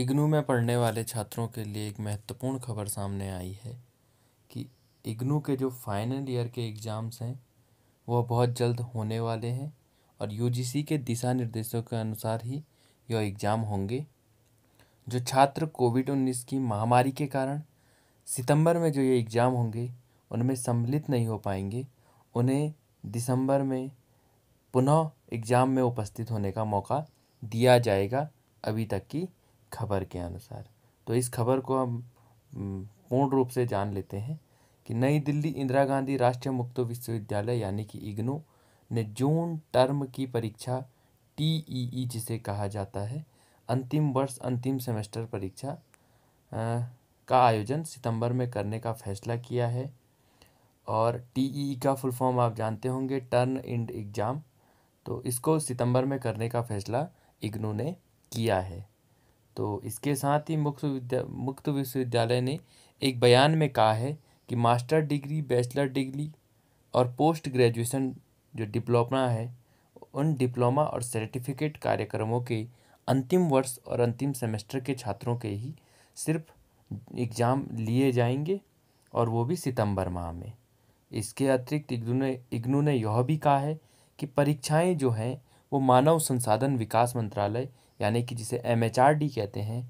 इग्नू में पढ़ने वाले छात्रों के लिए एक महत्वपूर्ण खबर सामने आई है कि इग्नू के जो फाइनल ईयर के एग्ज़ाम्स हैं वह बहुत जल्द होने वाले हैं और यू के दिशा निर्देशों के अनुसार ही यह एग्ज़ाम होंगे जो छात्र कोविड उन्नीस की महामारी के कारण सितंबर में जो ये एग्ज़ाम होंगे उनमें सम्मिलित नहीं हो पाएंगे उन्हें दिसंबर में पुनः एग्ज़ाम में उपस्थित होने का मौका दिया जाएगा अभी तक की खबर के अनुसार तो इस खबर को हम पूर्ण रूप से जान लेते हैं कि नई दिल्ली इंदिरा गांधी राष्ट्रीय मुक्त विश्वविद्यालय यानी कि इग्नू ने जून टर्म की परीक्षा टी ई ई जिसे कहा जाता है अंतिम वर्ष अंतिम सेमेस्टर परीक्षा का आयोजन सितंबर में करने का फैसला किया है और टी ई का फुल फॉर्म आप जानते होंगे टर्न इंड एग्ज़ाम तो इसको सितंबर में करने का फैसला इग्नू ने किया है तो इसके साथ ही मुक्त विद्या मुक्त विश्वविद्यालय ने एक बयान में कहा है कि मास्टर डिग्री बैचलर डिग्री और पोस्ट ग्रेजुएशन जो डिप्लोमा है उन डिप्लोमा और सर्टिफिकेट कार्यक्रमों के अंतिम वर्ष और अंतिम सेमेस्टर के छात्रों के ही सिर्फ एग्ज़ाम लिए जाएंगे और वो भी सितंबर माह में इसके अतिरिक्त इग्नू ने इग्नू ने यह भी कहा है कि परीक्षाएं जो हैं वो मानव संसाधन विकास मंत्रालय यानी कि जिसे एम कहते हैं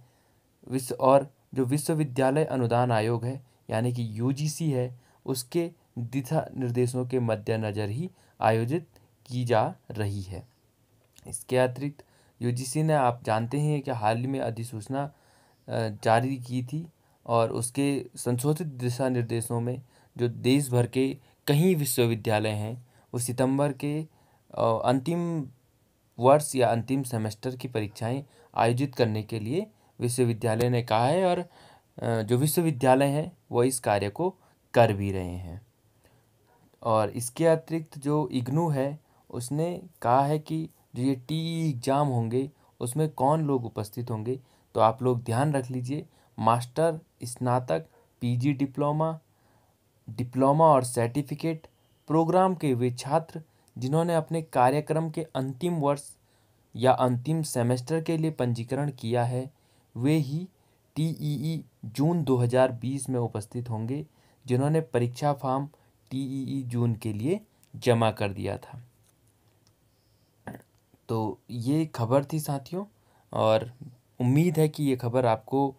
विश्व और जो विश्वविद्यालय अनुदान आयोग है यानी कि यू है उसके दिशा निर्देशों के मद्देनज़र ही आयोजित की जा रही है इसके अतिरिक्त यू ने आप जानते हैं कि हाल ही में अधिसूचना जारी की थी और उसके संशोधित दिशा निर्देशों में जो देश भर के कई विश्वविद्यालय हैं वो सितंबर के अंतिम वर्ष या अंतिम सेमेस्टर की परीक्षाएं आयोजित करने के लिए विश्वविद्यालय ने कहा है और जो विश्वविद्यालय हैं वो इस कार्य को कर भी रहे हैं और इसके अतिरिक्त जो इग्नू है उसने कहा है कि जो ये टी एग्ज़ाम होंगे उसमें कौन लोग उपस्थित होंगे तो आप लोग ध्यान रख लीजिए मास्टर स्नातक पीजी डिप्लोमा डिप्लोमा और सर्टिफिकेट प्रोग्राम के वे छात्र जिन्होंने अपने कार्यक्रम के अंतिम वर्ष या अंतिम सेमेस्टर के लिए पंजीकरण किया है वे ही टी ई जून 2020 में उपस्थित होंगे जिन्होंने परीक्षा फॉर्म टी ई जून के लिए जमा कर दिया था तो ये खबर थी साथियों और उम्मीद है कि ये खबर आपको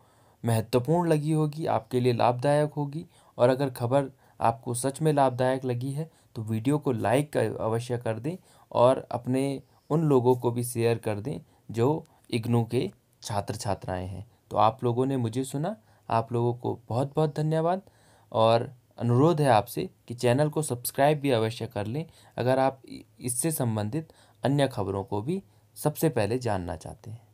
महत्वपूर्ण लगी होगी आपके लिए लाभदायक होगी और अगर खबर आपको सच में लाभदायक लगी है तो वीडियो को लाइक अवश्य कर दें और अपने उन लोगों को भी शेयर कर दें जो इग्नू के छात्र छात्राएं हैं तो आप लोगों ने मुझे सुना आप लोगों को बहुत बहुत धन्यवाद और अनुरोध है आपसे कि चैनल को सब्सक्राइब भी अवश्य कर लें अगर आप इससे संबंधित अन्य खबरों को भी सबसे पहले जानना चाहते हैं